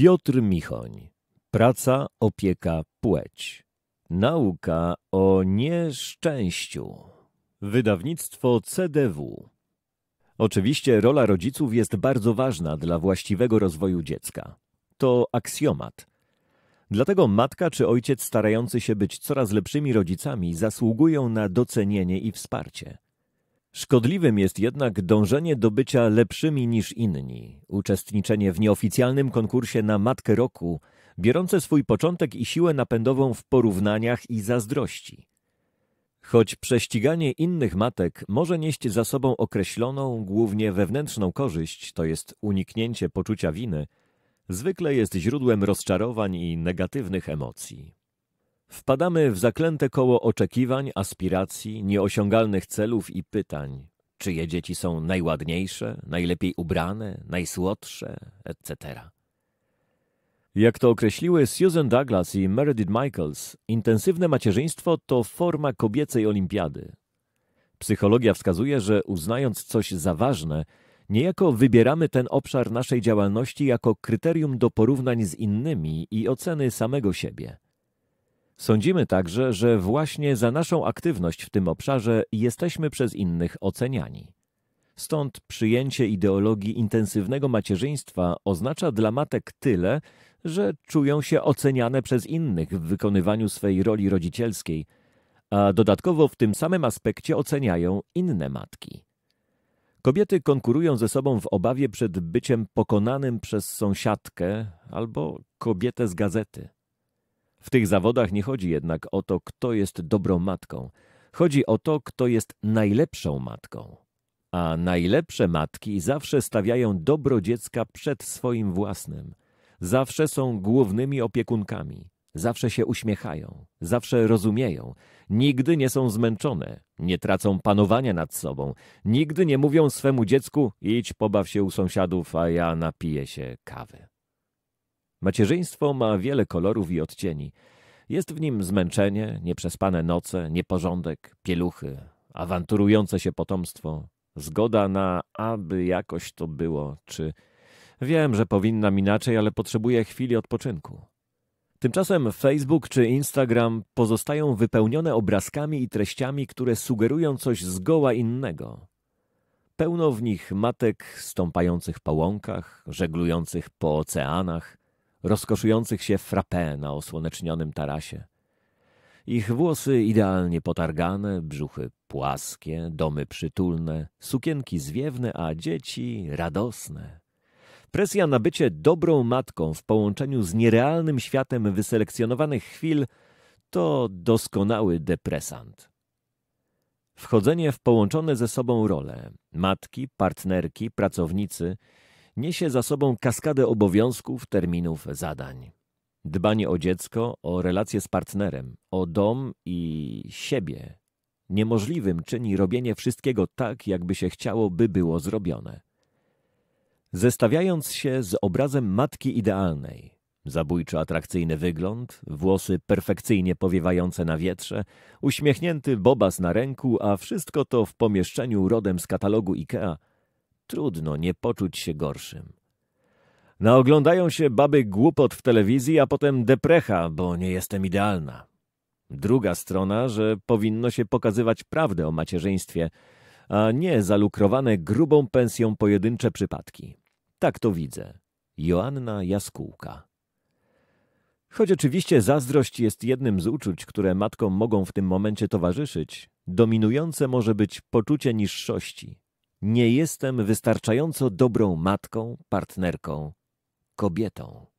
Piotr Michoń. Praca, opieka, płeć. Nauka o nieszczęściu. Wydawnictwo CDW. Oczywiście rola rodziców jest bardzo ważna dla właściwego rozwoju dziecka. To aksjomat. Dlatego matka czy ojciec starający się być coraz lepszymi rodzicami zasługują na docenienie i wsparcie. Szkodliwym jest jednak dążenie do bycia lepszymi niż inni, uczestniczenie w nieoficjalnym konkursie na Matkę Roku, biorące swój początek i siłę napędową w porównaniach i zazdrości. Choć prześciganie innych matek może nieść za sobą określoną, głównie wewnętrzną korzyść, to jest uniknięcie poczucia winy, zwykle jest źródłem rozczarowań i negatywnych emocji. Wpadamy w zaklęte koło oczekiwań, aspiracji, nieosiągalnych celów i pytań. Czyje dzieci są najładniejsze, najlepiej ubrane, najsłodsze, etc. Jak to określiły Susan Douglas i Meredith Michaels, intensywne macierzyństwo to forma kobiecej olimpiady. Psychologia wskazuje, że uznając coś za ważne, niejako wybieramy ten obszar naszej działalności jako kryterium do porównań z innymi i oceny samego siebie. Sądzimy także, że właśnie za naszą aktywność w tym obszarze jesteśmy przez innych oceniani. Stąd przyjęcie ideologii intensywnego macierzyństwa oznacza dla matek tyle, że czują się oceniane przez innych w wykonywaniu swej roli rodzicielskiej, a dodatkowo w tym samym aspekcie oceniają inne matki. Kobiety konkurują ze sobą w obawie przed byciem pokonanym przez sąsiadkę albo kobietę z gazety. W tych zawodach nie chodzi jednak o to, kto jest dobrą matką. Chodzi o to, kto jest najlepszą matką. A najlepsze matki zawsze stawiają dobro dziecka przed swoim własnym. Zawsze są głównymi opiekunkami. Zawsze się uśmiechają, zawsze rozumieją, nigdy nie są zmęczone, nie tracą panowania nad sobą, nigdy nie mówią swemu dziecku idź pobaw się u sąsiadów, a ja napiję się kawy. Macierzyństwo ma wiele kolorów i odcieni. Jest w nim zmęczenie, nieprzespane noce, nieporządek, pieluchy, awanturujące się potomstwo, zgoda na aby jakoś to było, czy wiem, że powinnam inaczej, ale potrzebuję chwili odpoczynku. Tymczasem Facebook czy Instagram pozostają wypełnione obrazkami i treściami, które sugerują coś zgoła innego. Pełno w nich matek stąpających po łąkach, żeglujących po oceanach, rozkoszujących się frappé na osłonecznionym tarasie. Ich włosy idealnie potargane, brzuchy płaskie, domy przytulne, sukienki zwiewne, a dzieci radosne. Presja na bycie dobrą matką w połączeniu z nierealnym światem wyselekcjonowanych chwil to doskonały depresant. Wchodzenie w połączone ze sobą role matki, partnerki, pracownicy – niesie za sobą kaskadę obowiązków, terminów, zadań. Dbanie o dziecko, o relacje z partnerem, o dom i siebie niemożliwym czyni robienie wszystkiego tak, jakby się chciało, by było zrobione. Zestawiając się z obrazem matki idealnej, zabójczo atrakcyjny wygląd, włosy perfekcyjnie powiewające na wietrze, uśmiechnięty bobas na ręku, a wszystko to w pomieszczeniu rodem z katalogu IKEA – Trudno nie poczuć się gorszym. Naoglądają się baby głupot w telewizji, a potem deprecha, bo nie jestem idealna. Druga strona, że powinno się pokazywać prawdę o macierzyństwie, a nie zalukrowane grubą pensją pojedyncze przypadki. Tak to widzę. Joanna Jaskółka Choć oczywiście zazdrość jest jednym z uczuć, które matkom mogą w tym momencie towarzyszyć, dominujące może być poczucie niższości, nie jestem wystarczająco dobrą matką, partnerką, kobietą.